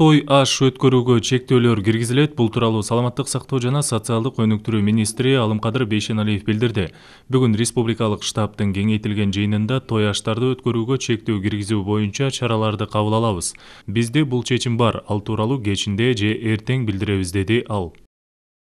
той аш өткөрүүгө чектөөлөр киргизилет бул тууралуу саламаттык сактоо жана социалдык өнүктүрүү министри алымкадыр бейшеналиев билдирди бүгүн республикалык штабтын кеңейтилген жыйынында той аштарды өткөрүүгө чектөө киргизүү боюнча чараларды кабыл алабыз бизде бул чечим бар ал тууралуу кечинде же эртең билдиребиз деди ал